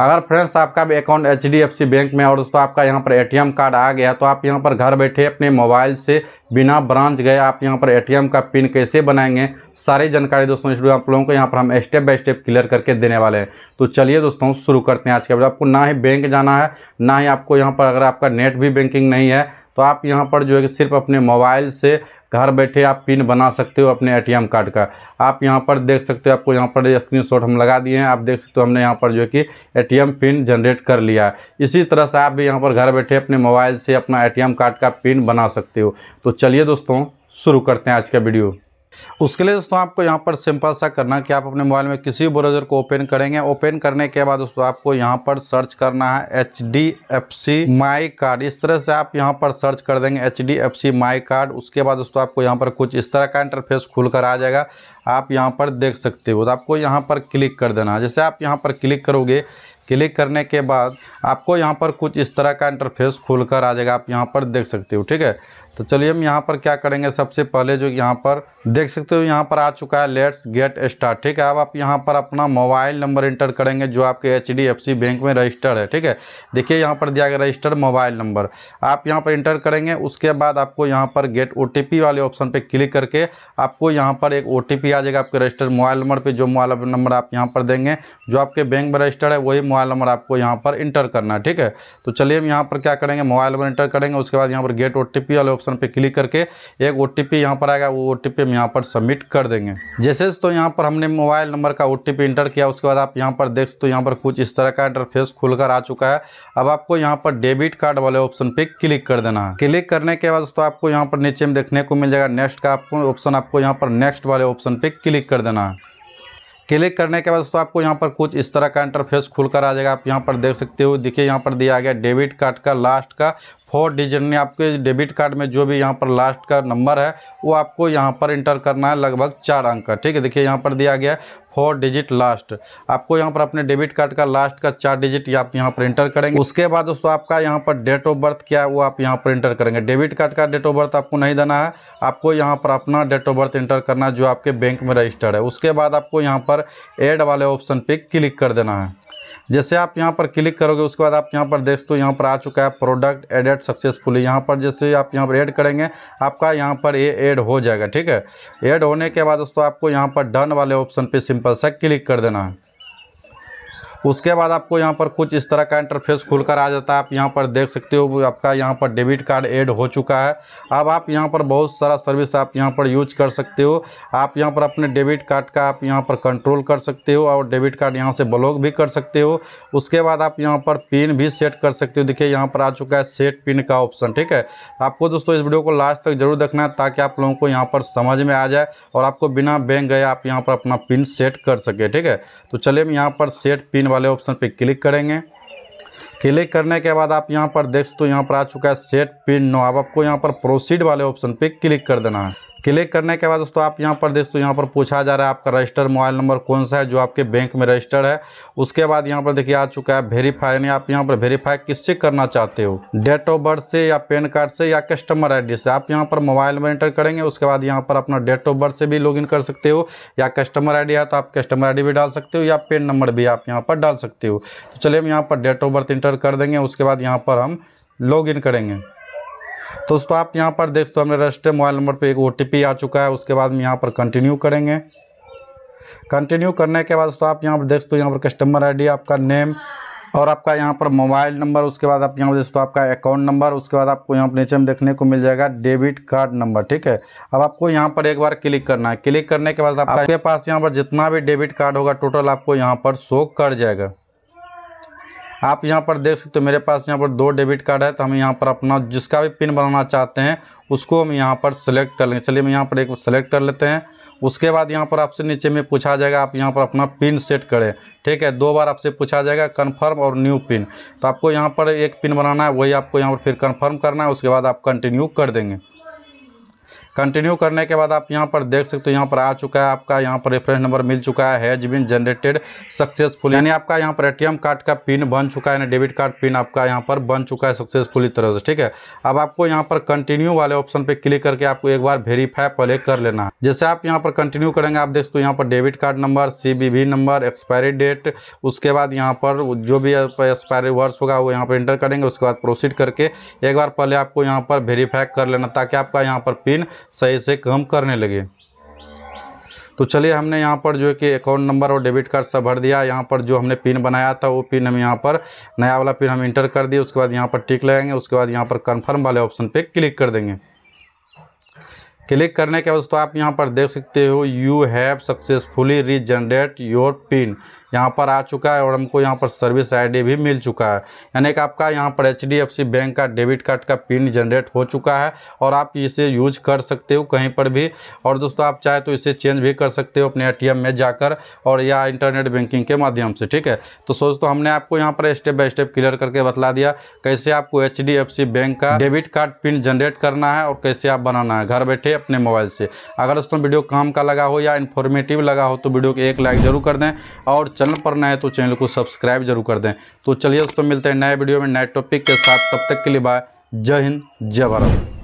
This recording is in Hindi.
अगर फ्रेंड्स आपका भी अकाउंट एच बैंक में और दोस्तों आपका यहाँ पर एम कार्ड आ गया तो आप यहाँ पर घर बैठे अपने मोबाइल से बिना ब्रांच गए आप यहाँ पर एम का पिन कैसे बनाएंगे सारी जानकारी दोस्तों इस वीडियो आप लोगों को यहाँ पर हम स्टेप बाय स्टेप क्लियर करके देने वाले हैं तो चलिए दोस्तों शुरू करते हैं आज के वीडियो आपको ना ही बैंक जाना है ना ही आपको यहाँ पर अगर आपका नेट भी बैंकिंग नहीं है तो आप यहाँ पर जो है कि सिर्फ अपने मोबाइल से घर बैठे आप पिन बना सकते हो अपने एटीएम कार्ड का आप यहाँ पर देख सकते हो आपको यहाँ पर स्क्रीनशॉट हम लगा दिए हैं आप देख सकते हो हमने यहाँ पर जो है कि एटीएम पिन जनरेट कर लिया है इसी तरह से आप भी यहाँ पर घर बैठे अपने मोबाइल से अपना एटीएम कार्ड का पिन बना सकते हो तो चलिए दोस्तों शुरू करते हैं आज का वीडियो उसके लिए दोस्तों आपको यहाँ पर सिंपल सा करना कि आप अपने मोबाइल में किसी भी ब्राउज़र को ओपन करेंगे ओपन करने के बाद दोस्तों आपको यहाँ पर सर्च करना है H D F C my card इस तरह से आप यहाँ पर सर्च कर देंगे H D F C my card उसके बाद दोस्तों आपको यहाँ पर कुछ इस तरह का इंटरफेस खुल कर आ जाएगा आप यहाँ पर देख सकते हो तो आपको यहाँ पर क्लिक कर देना है जैसे आप यहाँ पर क्लिक करोगे क्लिक करने के बाद आपको यहाँ पर कुछ इस तरह का इंटरफेस खुल कर आ जाएगा आप यहाँ पर देख सकते हो ठीक है तो चलिए हम यहाँ पर क्या करेंगे सबसे पहले जो यहाँ पर देख सकते हो यहाँ पर आ चुका है लेट्स गेट स्टार्ट ठीक है अब आप यहाँ पर अपना मोबाइल नंबर इंटर करेंगे जो आपके एच बैंक में रजिस्टर है ठीक है देखिए यहाँ पर दिया गया रजिस्टर मोबाइल नंबर आप यहाँ पर इंटर करेंगे उसके बाद आपको यहाँ पर गेट ओ वाले ऑप्शन पर क्लिक करके आपको यहाँ पर एक ओ आ जाएगा आपके रजिस्टर मोबाइल नंबर पर जो मोबाइल नंबर आप यहाँ पर देंगे जो आपके बैंक में रजिस्टर है वही मोबाइल नंबर आपको यहाँ पर इंटर करना है ठीक है तो चलिए हम यहाँ पर क्या करेंगे मोबाइल नंबर इंटर करेंगे उसके बाद यहाँ पर गेट ओ वाले ऑप्शन पर क्लिक करके एक ओ टी यहाँ पर आएगा वो ओ टी हम यहाँ पर सबमिट कर देंगे जैसे तो यहाँ पर हमने मोबाइल नंबर का ओ इंटर किया उसके बाद आप यहाँ पर देख सकते हो यहाँ पर कुछ इस तरह का इंटरफेस खुलकर आ चुका है अब आपको यहाँ पर डेबिट कार्ड वाले ऑप्शन पर क्लिक कर देना है क्लिक करने के बाद दोस्तों आपको यहाँ पर नीचे में देखने को मिल जाएगा नेक्स्ट का आपको ऑप्शन आपको यहाँ पर नेक्स्ट वाले ऑप्शन पर क्लिक कर देना है क्लिक करने के बाद दोस्तों आपको यहाँ पर कुछ इस तरह का इंटरफेस खुलकर आ जाएगा आप यहाँ पर देख सकते हो देखिए यहाँ पर दिया गया डेबिट कार्ड का लास्ट का फोर डिजिट यानी आपके डेबिट कार्ड में जो भी यहाँ पर लास्ट का नंबर है वो आपको यहाँ पर इंटर करना है लगभग चार अंक का ठीक है देखिए यहाँ पर दिया गया है फोर डिजिट लास्ट आपको यहाँ पर अपने डेबिट कार्ड का लास्ट का चार डिजिट आप यहाँ पर इंटर करेंगे उसके बाद दोस्तों आपका यहाँ पर डेट ऑफ बर्थ क्या है वो आप यहाँ पर इंटर करेंगे डेबिट कार्ड का डेट ऑफ बर्थ आपको नहीं देना है आपको यहाँ पर अपना डेट ऑफ बर्थ इंटर करना जो आपके बैंक में रजिस्टर्ड है उसके बाद आपको यहाँ पर एड वाले ऑप्शन पर क्लिक कर देना है जैसे आप यहाँ पर क्लिक करोगे उसके बाद आप यहाँ पर देख हो यहाँ पर आ चुका है प्रोडक्ट एडेड सक्सेसफुली यहाँ पर जैसे आप यहाँ पर ऐड करेंगे आपका यहाँ पर ये ऐड हो जाएगा ठीक है ऐड होने के बाद दोस्तों आपको यहाँ पर डन वाले ऑप्शन पर सिंपल सा क्लिक कर देना है उसके बाद आपको यहाँ पर कुछ इस तरह का इंटरफेस खुलकर आ जाता है आप यहाँ पर देख सकते हो आपका यहाँ पर डेबिट कार्ड ऐड हो चुका है अब आप यहाँ पर बहुत सारा सर्विस आप यहाँ पर यूज कर सकते हो आप यहाँ पर अपने डेबिट कार्ड का आप यहाँ पर कंट्रोल कर सकते हो और डेबिट कार्ड यहाँ से ब्लॉक भी कर सकते हो उसके बाद आप यहाँ पर पिन भी सेट कर सकते हो देखिए यहाँ पर आ चुका है सेट पिन का ऑप्शन ठीक है आपको दोस्तों इस वीडियो को लास्ट तक जरूर देखना है ताकि आप लोगों को यहाँ पर समझ में आ जाए और आपको बिना बैंक गए आप यहाँ पर अपना पिन सेट कर सके ठीक है तो चलिए हम यहाँ पर सेट पिन वाले ऑप्शन पे क्लिक करेंगे क्लिक करने के बाद आप यहाँ पर देख सकते हो यहाँ पर आ चुका है सेट पिन नो अब आपको यहाँ पर प्रोसीड वाले ऑप्शन पे क्लिक कर देना है क्लिक करने के बाद दोस्तों आप यहाँ पर दोस्तों यहाँ पर पूछा जा रहा है आपका रजिस्टर मोबाइल नंबर कौन सा है जो आपके बैंक में रजिस्टर्ड है उसके बाद यहाँ पर देखिए आ चुका है वेरीफाई यानी आप यहाँ पर वेरीफाई किससे करना चाहते हो डेट ऑफ बर्थ से या पेन कार्ड से या कस्टमर आईडी से आप यहाँ पर मोबाइल में एंटर करेंगे उसके बाद यहाँ पर अपना डेट ऑफ बर्थ से भी लॉग कर सकते हो या कस्टमर आई है तो आप कस्टमर आई भी डाल सकते हो या पेन नंबर भी आप यहाँ पर डाल सकते हो तो चलिए हम यहाँ पर डेट ऑफ बर्थ इंटर कर देंगे उसके बाद यहाँ पर हम लॉगिन करेंगे तो दोस्तों आप यहाँ पर देख सकते हो हमने रजिस्टर्ड मोबाइल नंबर पर एक ओ आ चुका है उसके बाद हम यहाँ पर कंटिन्यू करेंगे कंटिन्यू करने के बाद दोस्तों आप यहाँ पर देख सकते हो यहाँ पर कस्टमर आई आपका नेम और आपका यहाँ पर मोबाइल नंबर उसके बाद आप यहाँ पर दोस्तों आपका अकाउंट नंबर उसके बाद आपको यहाँ पर नीचे में देखने को मिल जाएगा डेबिट कार्ड नंबर ठीक है अब आपको यहाँ पर एक बार क्लिक करना है क्लिक करने के बाद आपके पास यहाँ पर जितना भी डेबिट कार्ड होगा टोटल आपको यहाँ पर शो कर जाएगा आप यहाँ पर देख सकते हो मेरे पास यहाँ पर दो डेबिट कार्ड है तो हम यहाँ पर अपना जिसका भी पिन बनाना चाहते हैं उसको हम यहाँ पर सेलेक्ट कर लेंगे चलिए हम यहाँ पर एक सेलेक्ट कर लेते हैं उसके बाद यहाँ पर आपसे नीचे में पूछा जाएगा आप यहाँ पर अपना पिन सेट करें ठीक है दो बार आपसे पूछा जाएगा कन्फर्म और न्यू पिन तो आपको यहाँ पर एक पिन बनाना है वही आपको यहाँ पर फिर कन्फर्म करना है उसके बाद आप कंटिन्यू कर देंगे कंटिन्यू करने के बाद आप यहाँ पर देख सकते हो यहाँ पर आ चुका है आपका यहाँ पर रेफरेंस नंबर मिल चुका है हैज बिन जनरेटेड सक्सेसफुल यानी आपका यहाँ पर ए कार्ड का पिन बन चुका है यानी डेबिट कार्ड पिन आपका यहाँ पर बन चुका है सक्सेसफुली तरह से ठीक है अब आपको यहाँ पर कंटिन्यू वाले ऑप्शन पर क्लिक करके आपको एक बार वेरीफाई पहले कर लेना है जैसे आप यहाँ पर कंटिन्यू करेंगे आप देख सकते हो यहाँ पर debit card number C number expiry date उसके बाद यहाँ पर जो भी एक्सपायरी वर्ष होगा वो यहाँ पर इंटर करेंगे उसके बाद प्रोसीड करके एक बार पहले आपको यहाँ पर वेरीफाई कर लेना ताकि आपका यहाँ पर पिन सही से काम करने लगे तो चलिए हमने यहाँ पर जो है कि अकाउंट नंबर और डेबिट कार्ड सब भर दिया यहाँ पर जो हमने पिन बनाया था वो पिन हम यहाँ पर नया वाला पिन हम इंटर कर दिए उसके बाद यहाँ पर टिक लगाएंगे उसके बाद यहाँ पर कन्फर्म वाले ऑप्शन पर क्लिक कर देंगे क्लिक करने के बाद दोस्तों आप यहाँ पर देख सकते हो you have successfully regenerate your pin यहाँ पर आ चुका है और हमको यहाँ पर सर्विस आईडी भी मिल चुका है यानी कि आपका यहाँ पर एच बैंक का डेबिट कार्ड का पिन जनरेट हो चुका है और आप इसे यूज कर सकते हो कहीं पर भी और दोस्तों आप चाहे तो इसे चेंज भी कर सकते हो अपने ए में जाकर और या इंटरनेट बैंकिंग के माध्यम से ठीक है तो सोच तो हमने आपको यहाँ पर स्टेप बाई स्टेप क्लियर करके बतला दिया कैसे आपको एच बैंक का डेबिट कार्ड पिन जनरेट करना है और कैसे आप बनाना है घर बैठे अपने मोबाइल से अगर दोस्तों वीडियो काम का लगा हो या इन्फॉर्मेटिव लगा हो तो वीडियो को एक लाइक ज़रूर कर दें और चैनल पर नए तो चैनल को सब्सक्राइब जरूर कर दें तो चलिए दोस्तों मिलते हैं नए वीडियो में नए टॉपिक के साथ तब तक के लिए बाय जय हिंद जय भारत